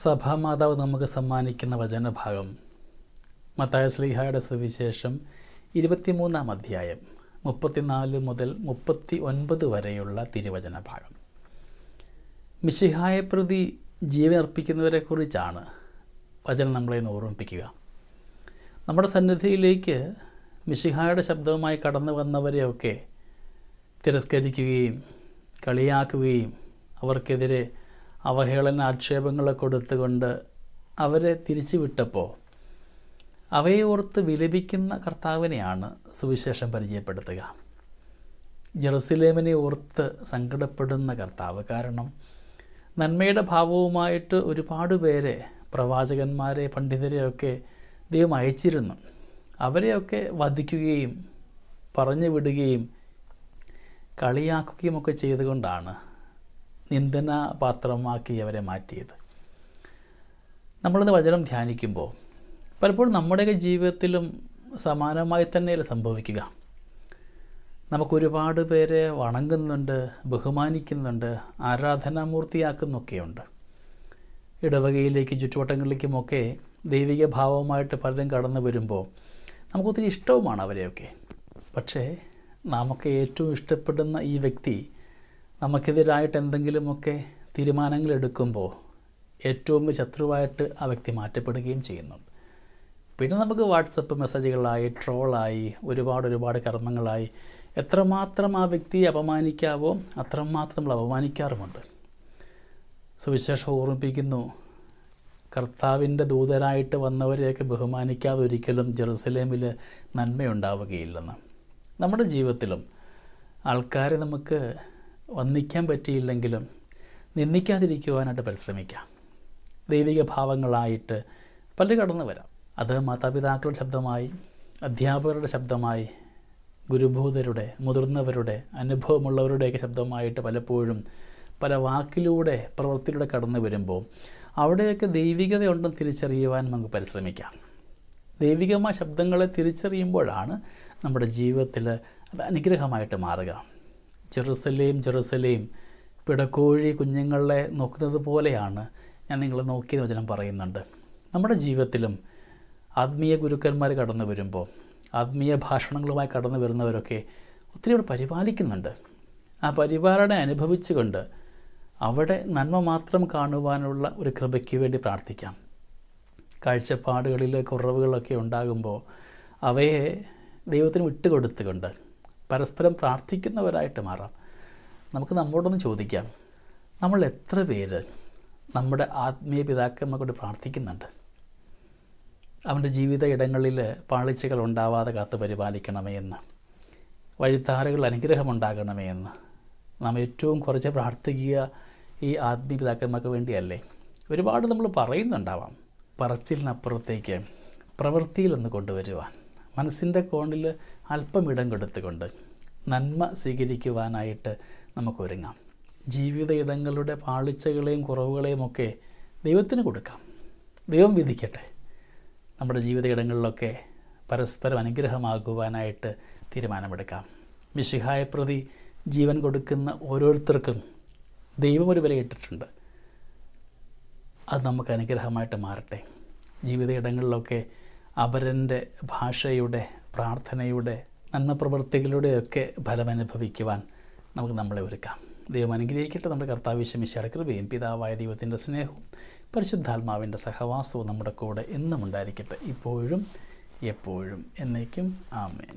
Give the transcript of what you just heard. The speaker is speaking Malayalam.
സഭാമാതാവ് നമുക്ക് സമ്മാനിക്കുന്ന വചനഭാഗം മത്തായ ശ്രീഹായുടെ സുവിശേഷം ഇരുപത്തിമൂന്നാം അധ്യായം മുപ്പത്തിനാല് മുതൽ മുപ്പത്തി ഒൻപത് വരെയുള്ള തിരുവചന ഭാഗം മിശിഹായ പ്രതി ജീവൻ വചനം നമ്മളെ ഇന്ന് ഓർമ്മിപ്പിക്കുക നമ്മുടെ സന്നിധിയിലേക്ക് മിശിഹായുടെ ശബ്ദവുമായി കടന്നു വന്നവരെയൊക്കെ തിരസ്കരിക്കുകയും കളിയാക്കുകയും അവർക്കെതിരെ അവഹേളന ആക്ഷേപങ്ങൾ കൊടുത്തുകൊണ്ട് അവരെ തിരിച്ചുവിട്ടപ്പോൾ അവയെ ഓർത്ത് വിലപിക്കുന്ന കർത്താവിനെയാണ് സുവിശേഷം പരിചയപ്പെടുത്തുക ജെറുസലേമിനെ ഓർത്ത് സങ്കടപ്പെടുന്ന കർത്താവ് കാരണം നന്മയുടെ ഭാവവുമായിട്ട് ഒരുപാട് പേരെ പ്രവാചകന്മാരെ പണ്ഡിതരെയൊക്കെ ദൈവം അയച്ചിരുന്നു അവരെയൊക്കെ വധിക്കുകയും പറഞ്ഞു വിടുകയും ഒക്കെ ചെയ്തുകൊണ്ടാണ് നിന്ദന പാത്രമാക്കി അവരെ മാറ്റിയത് നമ്മളിന്ന് വചനം ധ്യാനിക്കുമ്പോൾ പലപ്പോഴും നമ്മുടെയൊക്കെ ജീവിതത്തിലും സമാനമായി തന്നെയല്ലേ സംഭവിക്കുക നമുക്കൊരുപാട് പേരെ വണങ്ങുന്നുണ്ട് ബഹുമാനിക്കുന്നുണ്ട് ആരാധനാമൂർത്തിയാക്കുന്നൊക്കെയുണ്ട് ഇടവകയിലേക്കും ചുറ്റുവട്ടങ്ങളിലേക്കുമൊക്കെ ദൈവിക ഭാവമായിട്ട് പലരും കടന്നു വരുമ്പോൾ നമുക്കൊത്തിരി ഇഷ്ടവുമാണ് അവരെയൊക്കെ പക്ഷേ നമുക്ക് ഏറ്റവും ഇഷ്ടപ്പെടുന്ന ഈ വ്യക്തി നമുക്കെതിരായിട്ട് എന്തെങ്കിലുമൊക്കെ തീരുമാനങ്ങൾ എടുക്കുമ്പോൾ ഏറ്റവും ശത്രുവായിട്ട് ആ വ്യക്തി മാറ്റപ്പെടുകയും ചെയ്യുന്നുണ്ട് പിന്നെ നമുക്ക് വാട്സപ്പ് മെസ്സേജുകളായി ട്രോളായി ഒരുപാട് ഒരുപാട് കർമ്മങ്ങളായി എത്രമാത്രം ആ വ്യക്തിയെ അപമാനിക്കാവോ അത്രമാത്രം നമ്മൾ അപമാനിക്കാറുമുണ്ട് സുവിശേഷം ഓർമ്മിപ്പിക്കുന്നു കർത്താവിൻ്റെ ദൂതരായിട്ട് വന്നവരെയൊക്കെ ബഹുമാനിക്കാതെ ഒരിക്കലും ജെറുസലേമിൽ നന്മയുണ്ടാവുകയില്ലെന്ന് നമ്മുടെ ജീവിതത്തിലും ആൾക്കാരെ നമുക്ക് വന്നിക്കാൻ പറ്റിയില്ലെങ്കിലും നിന്ദിക്കാതിരിക്കുവാനായിട്ട് പരിശ്രമിക്കാം ദൈവിക ഭാവങ്ങളായിട്ട് പല കടന്നു വരാം അത് മാതാപിതാക്കളുടെ ശബ്ദമായി അധ്യാപകരുടെ ശബ്ദമായി ഗുരുഭൂതരുടെ മുതിർന്നവരുടെ അനുഭവമുള്ളവരുടെയൊക്കെ ശബ്ദമായിട്ട് പലപ്പോഴും പല വാക്കിലൂടെ പ്രവൃത്തിയിലൂടെ കടന്നു വരുമ്പോൾ അവിടെയൊക്കെ ദൈവികതയുണ്ടെന്ന് തിരിച്ചറിയുവാൻ നമുക്ക് പരിശ്രമിക്കാം ദൈവികമായ ശബ്ദങ്ങളെ തിരിച്ചറിയുമ്പോഴാണ് നമ്മുടെ ജീവിതത്തിൽ അത് അനുഗ്രഹമായിട്ട് മാറുക ജെറുസലേം ജെറുസലേം പിടക്കോഴി കുഞ്ഞുങ്ങളെ നോക്കുന്നത് പോലെയാണ് ഞാൻ നിങ്ങൾ നോക്കിയത് വചനം പറയുന്നുണ്ട് നമ്മുടെ ജീവിതത്തിലും ആത്മീയ ഗുരുക്കന്മാർ കടന്നു വരുമ്പോൾ ആത്മീയ ഭാഷണങ്ങളുമായി കടന്നു വരുന്നവരൊക്കെ ഒത്തിരി പരിപാലിക്കുന്നുണ്ട് ആ പരിപാലനം അനുഭവിച്ചുകൊണ്ട് അവിടെ നന്മ മാത്രം കാണുവാനുള്ള ഒരു കൃപയ്ക്ക് വേണ്ടി പ്രാർത്ഥിക്കാം കാഴ്ചപ്പാടുകളിലെ കുറവുകളൊക്കെ ഉണ്ടാകുമ്പോൾ അവയെ ദൈവത്തിന് വിട്ടുകൊടുത്തുകൊണ്ട് പരസ്പരം പ്രാർത്ഥിക്കുന്നവരായിട്ട് മാറാം നമുക്ക് നമ്മോടൊന്ന് ചോദിക്കാം നമ്മൾ എത്ര പേര് നമ്മുടെ ആത്മീയ പിതാക്കന്മാർ കൊണ്ട് പ്രാർത്ഥിക്കുന്നുണ്ട് അവൻ്റെ ജീവിത ഇടങ്ങളിൽ പാളിച്ചകൾ ഉണ്ടാവാതെ കാത്ത് പരിപാലിക്കണമേ എന്ന് അനുഗ്രഹം അനുഗ്രഹമുണ്ടാകണമേ എന്ന് നാം ഏറ്റവും കുറച്ച് പ്രാർത്ഥിക്കുക ഈ ആത്മീയ പിതാക്കന്മാർക്ക് വേണ്ടിയല്ലേ ഒരുപാട് നമ്മൾ പറയുന്നുണ്ടാവാം പറച്ചിലിനപ്പുറത്തേക്ക് പ്രവൃത്തിയിലൊന്ന് കൊണ്ടുവരുവാൻ മനസ്സിൻ്റെ കോണിൽ അല്പം ഇടം കൊടുത്തുകൊണ്ട് നന്മ സ്വീകരിക്കുവാനായിട്ട് നമുക്കൊരുങ്ങാം ജീവിത ഇടങ്ങളുടെ പാളിച്ചകളെയും കുറവുകളെയും ഒക്കെ ദൈവത്തിന് കൊടുക്കാം ദൈവം വിധിക്കട്ടെ നമ്മുടെ ജീവിത ഇടങ്ങളിലൊക്കെ പരസ്പരം അനുഗ്രഹമാകുവാനായിട്ട് തീരുമാനമെടുക്കാം മിശിഹായ പ്രതി ജീവൻ കൊടുക്കുന്ന ഓരോരുത്തർക്കും ദൈവം ഒരു വിലയിട്ടിട്ടുണ്ട് അത് നമുക്ക് അനുഗ്രഹമായിട്ട് മാറട്ടെ ജീവിത ഇടങ്ങളിലൊക്കെ അപരൻ്റെ ഭാഷയുടെ പ്രാർത്ഥനയുടെ നന്മ പ്രവൃത്തികളുടെയൊക്കെ ഫലമനുഭവിക്കുവാൻ നമുക്ക് നമ്മളെ ഒരുക്കാം ദൈവം അനുഗ്രഹിക്കട്ടെ നമ്മുടെ കർത്താവ് ശമിശയുടെ കൃപയും പിതാവായ ദൈവത്തിൻ്റെ സ്നേഹവും പരിശുദ്ധാത്മാവിൻ്റെ സഹവാസവും നമ്മുടെ കൂടെ എന്നും ഉണ്ടായിരിക്കട്ടെ ഇപ്പോഴും എപ്പോഴും എന്നേക്കും ആമേൻ